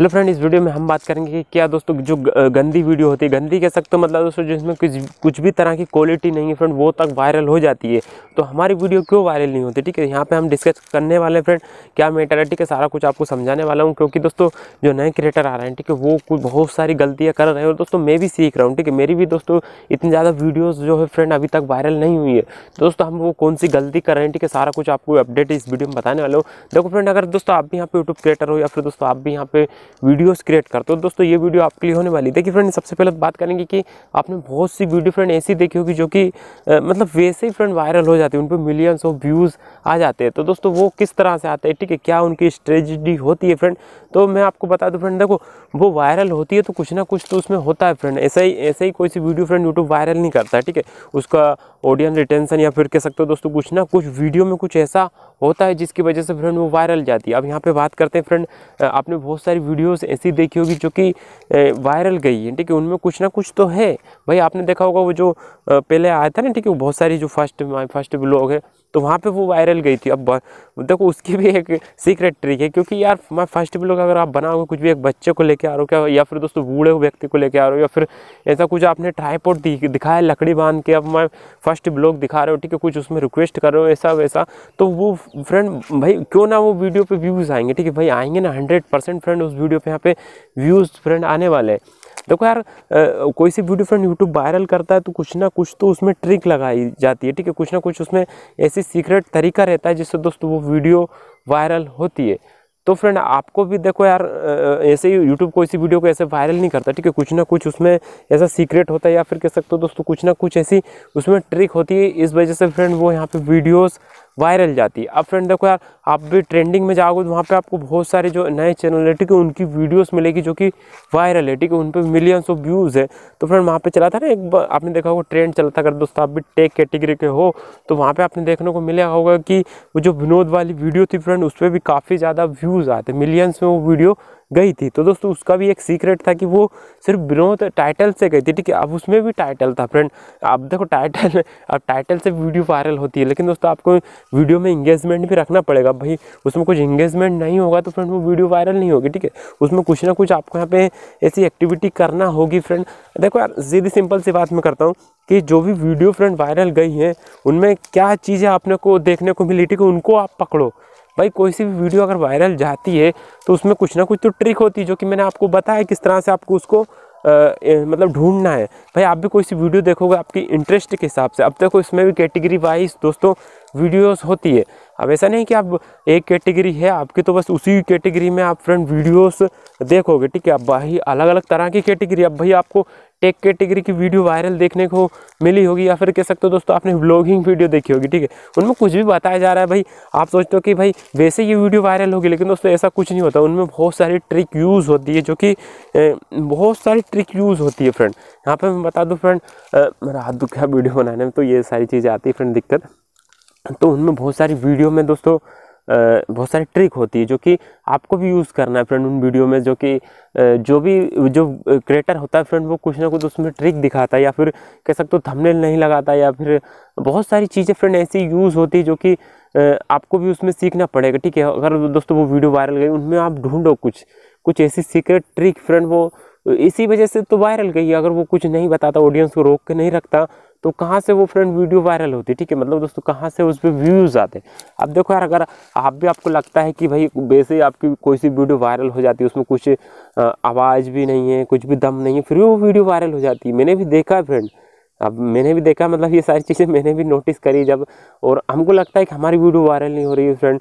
hello friend इस video में हम बात करेंगे कि क्या दोस्तों जो गंदी वीडियो होती है गंदी कह सकते हो मतलब दोस्तों जिसमें कुछ कुछ भी तरह की क्वालिटी नहीं है फ्रेंड वो तक वायरल हो जाती है तो हमारी वीडियो क्यों वायरल नहीं होती ठीक है यहाँ पे हम डिस्कस करने वाले फ्रेंड क्या ठीक है सारा कुछ आपको समझाने वाला हूँ क्योंकि दोस्तों जो नए क्रिएटर आ रहे हैं ठीक है वो कुछ बहुत सारी गलतियाँ कर रहे हैं और दोस्तों मैं भी सीख रहा हूँ ठीक है मेरी भी दोस्तों इतनी ज़्यादा वीडियोज़ जो है फ्रेंड अभी तक वायरल नहीं हुई है दोस्तों हम वो कौन सी गलती कर रहे हैं ठीक है सारा कुछ आपको अपडेट इस वीडियो में बताने वाला हूँ देखो फ्रेंड अगर दोस्तों आप भी यहाँ पे यूट्यूब क्रिएटर हो या फिर दोस्तों आप भी यहाँ पे वीडियोस क्रिएट करते हो तो दोस्तों ये वीडियो आपके लिए होने वाली देखिए फ्रेंड सबसे पहले तो बात करेंगे कि आपने बहुत सी वीडियो फ्रेंड ऐसी देखी होगी जो कि मतलब वैसे ही फ्रेंड वायरल हो जाती है उन पर मिलियंस ऑफ व्यूज़ आ जाते हैं तो दोस्तों वो किस तरह से आते हैं ठीक है क्या उनकी स्ट्रेटी होती है फ्रेंड तो मैं आपको बता दूँ फ्रेंड देखो वो वायरल होती है तो कुछ ना कुछ तो उसमें होता है फ्रेंड ऐसा ही ऐसे ही कोई सी वीडियो फ्रेंड यूट्यूब वायरल नहीं करता है ठीक है उसका ऑडियंस रिटेंशन या फिर कह सकते हो दोस्तों कुछ ना कुछ वीडियो में कुछ ऐसा होता है जिसकी वजह से फ्रेंड वो वायरल जाती है अब यहाँ पे बात करते हैं फ्रेंड आपने बहुत सारी वीडियो वीडियोस ऐसी देखी होगी जो कि वायरल गई है ठीक है उनमें कुछ ना कुछ तो है भाई आपने देखा होगा वो जो पहले आया था ना ठीक है वो बहुत सारी जो फर्स्ट फर्स्ट ब्लॉग है तो वहाँ पे वो वायरल गई थी अब देखो उसकी भी एक सीक्रेट ट्रिक है क्योंकि यार मैं फर्स्ट ब्लॉग अगर आप बनाओगे कुछ भी एक बच्चे को लेके आ रहे हो क्या या फिर दोस्तों बूढ़े व्यक्ति को लेके आ रहे हो या फिर ऐसा कुछ आपने ट्राईपोर्ट दिखाया लकड़ी बांध के अब मैं फर्स्ट ब्लॉग दिखा रहे हो ठीक है कुछ उसमें रिक्वेस्ट कर रहे हो ऐसा वैसा तो वो फ्रेंड भाई क्यों ना वो वीडियो पर व्यूज़ आएंगे ठीक है भाई आएंगे ना हंड्रेड फ्रेंड उस वीडियो पर यहाँ पे व्यूज़ फ्रेंड आने वाले हैं देखो यार कोई सी वीडियो फ्रेंड यूट्यूब वायरल करता है तो कुछ ना कुछ तो उसमें ट्रिक लगाई जाती है ठीक है कुछ ना कुछ उसमें ऐसी सीक्रेट तरीका रहता है जिससे दोस्तों वो वीडियो वायरल होती है तो फ्रेंड आपको भी देखो यार ऐसे ही यूट्यूब कोई सी वीडियो को ऐसे वायरल नहीं करता ठीक है कुछ ना कुछ उसमें ऐसा सीक्रेट होता है या फिर कह सकते हो दोस्तों कुछ ना कुछ ऐसी उसमें ट्रिक होती है इस वजह से फ्रेंड वो यहाँ पे वीडियोस वायरल जाती है अब फ्रेंड देखो यार आप भी ट्रेंडिंग में जाओगे तो वहाँ पे आपको बहुत सारे जो नए चैनल है ठीक है उनकी वीडियोस मिलेगी जो कि वायरल है ठीक है उन पर मिलियंस ऑफ व्यूज़ है तो फ्रेंड वहाँ पे चला था ना एक बार आपने देखा होगा ट्रेंड चला था अगर दोस्तों आप भी टेक कैटेगरी के हो तो वहाँ पर आपने देखने को मिला होगा कि वो जो विनोद वाली वीडियो थी फ्रेंड उस पर भी काफ़ी ज़्यादा व्यूज़ आते मिलियंस में वो वीडियो गई थी तो दोस्तों उसका भी एक सीक्रेट था कि वो सिर्फ विनोद टाइटल से गई थी ठीक है अब उसमें भी टाइटल था फ्रेंड अब देखो टाइटल अब टाइटल से वीडियो वायरल होती है लेकिन दोस्तों आपको वीडियो में इंगेजमेंट भी रखना पड़ेगा भाई उसमें कुछ इंगेजमेंट नहीं होगा तो फ्रेंड वो वीडियो वायरल नहीं होगी ठीक है उसमें कुछ ना कुछ आपको यहाँ पे ऐसी एक्टिविटी करना होगी फ्रेंड देखो यार सीधी सिंपल सी बात मैं करता हूँ कि जो भी वीडियो फ्रेंड वायरल गई हैं उनमें क्या चीज़ें आपने को देखने को मिली ठीक है उनको आप पकड़ो भाई कोई सी भी वीडियो अगर वायरल जाती है तो उसमें कुछ ना कुछ तो ट्रिक होती है जो कि मैंने आपको बताया किस तरह से आपको उसको आ, ए, मतलब ढूंढना है भाई आप भी कोई सी वीडियो देखोगे आपकी इंटरेस्ट के हिसाब से अब देखो इसमें भी कैटेगरी वाइज दोस्तों वीडियोस होती है अब ऐसा नहीं कि आप एक कैटेगरी है आपकी तो बस उसी कैटेगरी में आप फ्रेंड वीडियोस देखोगे ठीक है अब भाई अलग अलग तरह की कैटेगरी अब भाई आपको टेक कैटेगरी की वीडियो वायरल देखने को मिली होगी या फिर कह सकते हो दोस्तों आपने ब्लॉगिंग वीडियो देखी होगी ठीक है उनमें कुछ भी बताया जा रहा है भाई आप सोचते हो कि भाई वैसे ये वीडियो वायरल होगी लेकिन दोस्तों ऐसा कुछ नहीं होता उनमें बहुत सारी ट्रिक यूज़ होती है जो कि बहुत सारी ट्रिक यूज़ होती है फ्रेंड यहाँ पर मैं बता दूँ फ्रेंड रात दुख वीडियो बनाने में तो ये सारी चीज़ें आती है फ्रेंड दिक्कत तो उनमें बहुत सारी वीडियो में दोस्तों बहुत सारी ट्रिक होती है जो कि आपको भी यूज़ करना है फ्रेंड उन वीडियो में जो कि जो भी जो क्रिएटर होता है फ्रेंड वो कुछ ना कुछ उसमें ट्रिक दिखाता है या फिर कह सकते हो थंबनेल नहीं लगाता या फिर बहुत सारी चीज़ें फ्रेंड ऐसी यूज़ होती है जो कि आपको भी उसमें सीखना पड़ेगा ठीक है अगर दोस्तों वो वीडियो वायरल गई उनमें आप ढूंढो कुछ कुछ ऐसी सीक्रेट ट्रिक फ्रेंड वो इसी वजह से तो वायरल गई अगर वो कुछ नहीं बताता ऑडियंस को रोक के नहीं रखता तो कहाँ से वो फ्रेंड वीडियो वायरल होती है ठीक है मतलब दोस्तों कहाँ से उस पर व्यूज़ आते हैं अब देखो यार अगर आप भी आपको लगता है कि भाई वैसे ही आपकी कोई सी वीडियो वायरल हो जाती है उसमें कुछ आवाज़ भी नहीं है कुछ भी दम नहीं है फिर भी वो वीडियो वायरल हो जाती है मैंने भी देखा है फ्रेंड अब मैंने भी देखा मतलब ये सारी चीज़ें मैंने भी नोटिस करी जब और हमको लगता है कि हमारी वीडियो वायरल नहीं हो रही है फ्रेंड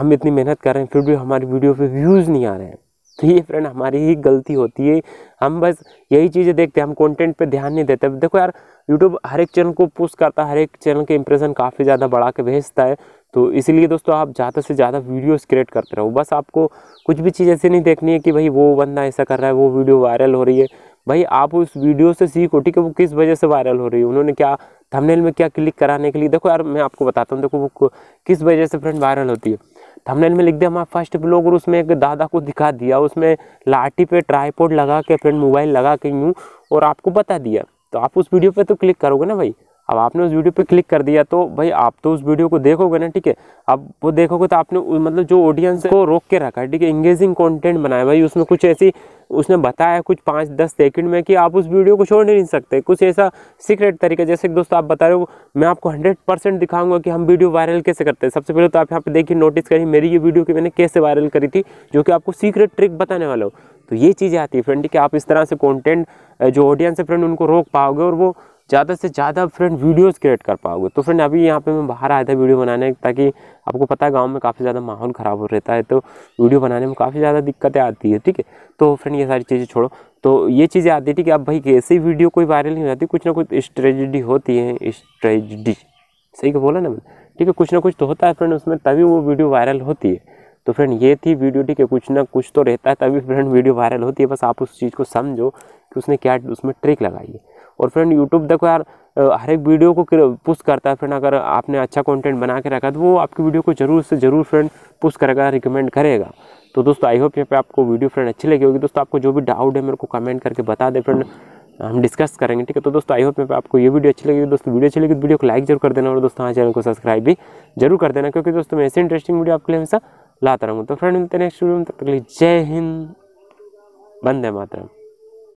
हम इतनी मेहनत कर रहे हैं फिर भी हमारी वीडियो पे व्यूज़ नहीं आ रहे हैं तो ये फ्रेंड हमारी ही गलती होती है हम बस यही चीज़ें देखते हैं हम कंटेंट पे ध्यान नहीं देते देखो यार यूट्यूब हर एक चैनल को पुश करता है हर एक चैनल के इंप्रेशन काफ़ी ज़्यादा बढ़ा के भेजता है तो इसीलिए दोस्तों आप ज़्यादा से ज़्यादा वीडियोस क्रिएट करते रहो बस आपको कुछ भी चीज़ ऐसी नहीं देखनी है कि भाई वो बंदा ऐसा कर रहा है वो वीडियो वायरल हो रही है भाई आप उस वीडियो से सीखो ठीक है वो किस वजह से वायरल हो रही है उन्होंने क्या थंबनेल में क्या क्लिक कराने के लिए देखो यार मैं आपको बताता हूँ देखो वो किस वजह से फ्रेंड वायरल होती है थंबनेल में लिख दिया हमारा फर्स्ट ब्लॉग और उसमें एक दादा को दिखा दिया उसमें लाठी पे ट्राईपोर्ड लगा के फ्रेंड मोबाइल लगा के यूँ और आपको बता दिया तो आप उस वीडियो पे तो क्लिक करोगे ना भाई अब आपने उस वीडियो पे क्लिक कर दिया तो भाई आप तो उस वीडियो को देखोगे ना ठीक है अब वो देखोगे तो आपने मतलब जो ऑडियंस को रोक के रखा है ठीक है इंगेजिंग कंटेंट बनाया भाई उसमें कुछ ऐसी उसने बताया कुछ पाँच दस सेकंड में कि आप उस वीडियो को छोड़ नहीं सकते कुछ ऐसा सीक्रेट तरीका जैसे कि दोस्तों आप बता रहे हो मैं आपको हंड्रेड परसेंट दिखाऊंगा कि हम वीडियो वायरल कैसे करते हैं सबसे पहले तो आप यहाँ पे देखिए नोटिस करिए मेरी ये वीडियो की मैंने कैसे वायरल करी थी जो कि आपको सीक्रेट ट्रिक बताने वाला हो तो ये चीज़ें आती है फ्रेंड कि आप इस तरह से कॉन्टेंट जो ऑडियंस है फ्रेंड उनको रोक पाओगे और वो ज़्यादा से ज़्यादा फ्रेंड वीडियोस क्रिएट कर पाओगे तो फ्रेंड अभी यहाँ पे मैं बाहर आया था वीडियो बनाने ताकि आपको पता है गाँव में काफ़ी ज़्यादा माहौल ख़राब हो रहता है तो वीडियो बनाने में काफ़ी ज़्यादा दिक्कतें आती है ठीक है तो फ्रेंड ये सारी चीज़ें छोड़ो तो ये चीज़ें आती है ठीक है अब भाई ऐसी वीडियो कोई वायरल नहीं होती कुछ ना कुछ स्ट्रेजिडी होती है स्ट्रेजिडी सही का बोला ना मैंने ठीक है कुछ ना कुछ तो होता है फ्रेंड उसमें तभी वो वीडियो वायरल होती है तो फ्रेंड ये थी वीडियो ठीक है कुछ ना कुछ तो रहता है तभी फ्रेंड वीडियो वायरल होती है बस आप उस चीज़ को समझो कि उसने क्या उसमें ट्रिक लगाई है और फ्रेंड यूट्यूब देखो यार हर एक वीडियो को पुश करता है फ्रेंड अगर आपने अच्छा कंटेंट बना के रखा तो वो आपकी वीडियो को ज़रूर से ज़रूर फ्रेंड पुश करेगा रिकमेंड करेगा तो दोस्तों आई होप यहाँ पे आपको वीडियो फ्रेंड अच्छी लगी होगी दोस्तों आपको जो भी डाउट है मेरे को कमेंट करके बता दे फ्रेंड हम डिस्कस करेंगे ठीक है तो दोस्तों आई होप यहाँ पे आपको ये वीडियो अच्छी लगी दोस्तों वीडियो अच्छी लगी तो वीडियो को लाइक जरूर कर देना और दोस्तों हाँ चैनल को सब्सक्राइब भी जरूर कर देना क्योंकि दोस्तों मैं ऐसे इंटरेस्टिंग वीडियो आपके लिए हमेशा लाता रहूँगा तो फ्रेंड मिलते नेक्स्ट वीडियो में तक जय हिंद बंदे मातरम